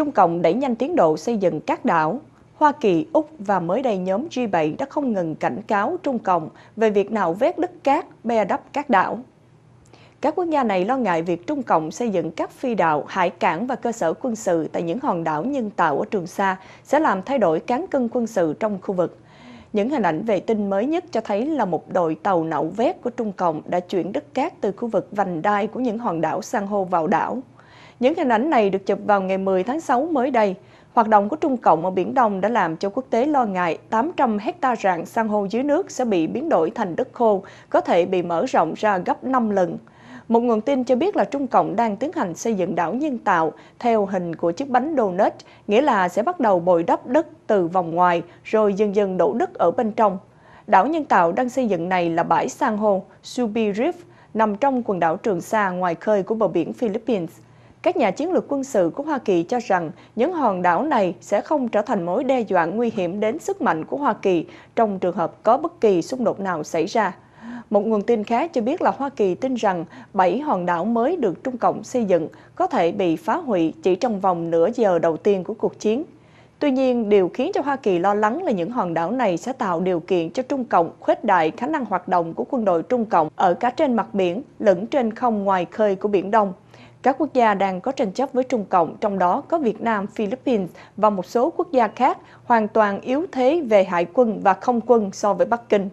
Trung Cộng đẩy nhanh tiến độ xây dựng các đảo. Hoa Kỳ, Úc và mới đây nhóm G7 đã không ngừng cảnh cáo Trung Cộng về việc nạo vét đất cát, bè đắp các đảo. Các quốc gia này lo ngại việc Trung Cộng xây dựng các phi đạo, hải cảng và cơ sở quân sự tại những hòn đảo nhân tạo ở Trường Sa sẽ làm thay đổi cán cân quân sự trong khu vực. Những hình ảnh vệ tinh mới nhất cho thấy là một đội tàu nạo vét của Trung Cộng đã chuyển đất cát từ khu vực vành đai của những hòn đảo san hô vào đảo. Những hình ảnh này được chụp vào ngày 10 tháng 6 mới đây. Hoạt động của Trung Cộng ở Biển Đông đã làm cho quốc tế lo ngại 800 hecta rạn san hô dưới nước sẽ bị biến đổi thành đất khô, có thể bị mở rộng ra gấp 5 lần. Một nguồn tin cho biết là Trung Cộng đang tiến hành xây dựng đảo nhân tạo theo hình của chiếc bánh donut, nghĩa là sẽ bắt đầu bồi đắp đất từ vòng ngoài rồi dần dần đổ đất ở bên trong. Đảo nhân tạo đang xây dựng này là bãi san hô Subi Reef, nằm trong quần đảo Trường Sa ngoài khơi của bờ biển Philippines. Các nhà chiến lược quân sự của Hoa Kỳ cho rằng những hòn đảo này sẽ không trở thành mối đe dọa nguy hiểm đến sức mạnh của Hoa Kỳ trong trường hợp có bất kỳ xung đột nào xảy ra. Một nguồn tin khác cho biết là Hoa Kỳ tin rằng 7 hòn đảo mới được Trung Cộng xây dựng có thể bị phá hủy chỉ trong vòng nửa giờ đầu tiên của cuộc chiến. Tuy nhiên, điều khiến cho Hoa Kỳ lo lắng là những hòn đảo này sẽ tạo điều kiện cho Trung Cộng khuếch đại khả năng hoạt động của quân đội Trung Cộng ở cả trên mặt biển lẫn trên không ngoài khơi của Biển Đông các quốc gia đang có tranh chấp với Trung Cộng, trong đó có Việt Nam, Philippines và một số quốc gia khác hoàn toàn yếu thế về hải quân và không quân so với Bắc Kinh.